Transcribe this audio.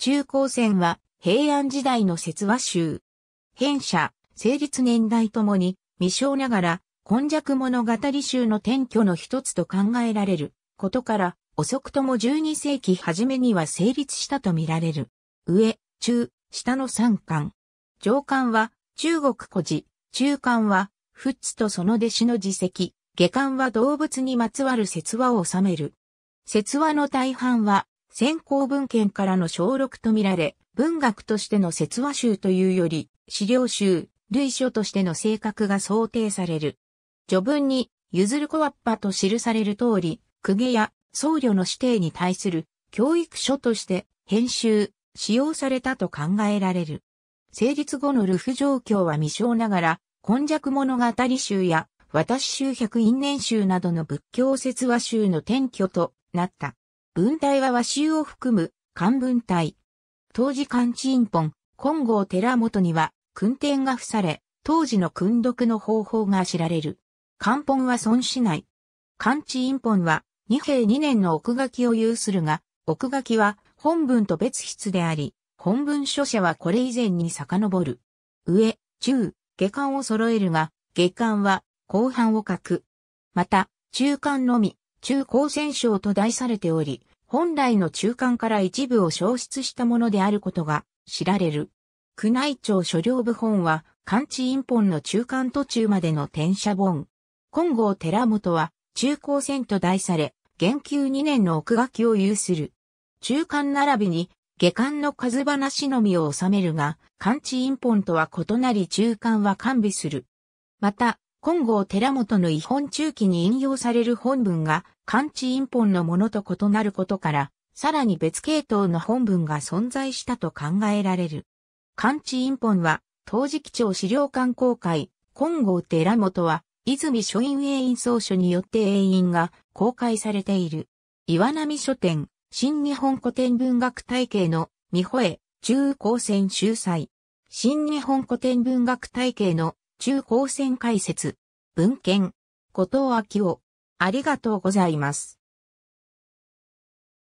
中高戦は平安時代の説話集。変者、成立年代ともに未生ながら、今弱物語集の転居の一つと考えられることから、遅くとも12世紀初めには成立したとみられる。上、中、下の三巻。上巻は中国古事、中巻は仏とその弟子の自責、下巻は動物にまつわる説話を収める。説話の大半は先行文献からの小録とみられ、文学としての説話集というより、資料集、類書としての性格が想定される。序文に、ゆずるこわっぱと記される通り、公家や僧侶の指定に対する教育書として編集、使用されたと考えられる。成立後のルフ状況は未詳ながら、今弱物語集や私集百因年集などの仏教説話集の転居となった。文体は和州を含む漢文体。当時漢印本、金剛寺元には訓典が付され、当時の訓読の方法が知られる。漢本は損しない。漢印本は二平二年の奥書きを有するが、奥書きは本文と別筆であり、本文書写はこれ以前に遡る。上、中、下巻を揃えるが、下巻は後半を書く。また、中間のみ、中高専省と題されており、本来の中間から一部を消失したものであることが知られる。宮内庁所領部本は、勘地陰本の中間途中までの転写本。金剛寺本は、中高専と題され、元久2年の奥書きを有する。中間並びに、下巻の数話のみを収めるが、勘地陰本とは異なり中間は完備する。また、金剛寺本の遺本中期に引用される本文が漢地印本のものと異なることから、さらに別系統の本文が存在したと考えられる。漢地印本は、当時基調資料館公開、金剛寺本は、泉書院永員総書によって永員が公開されている。岩波書店、新日本古典文学体系の、三保絵、中高専秀才。新日本古典文学体系の、中高専解説、文献、後藤明夫。ありがとうございます。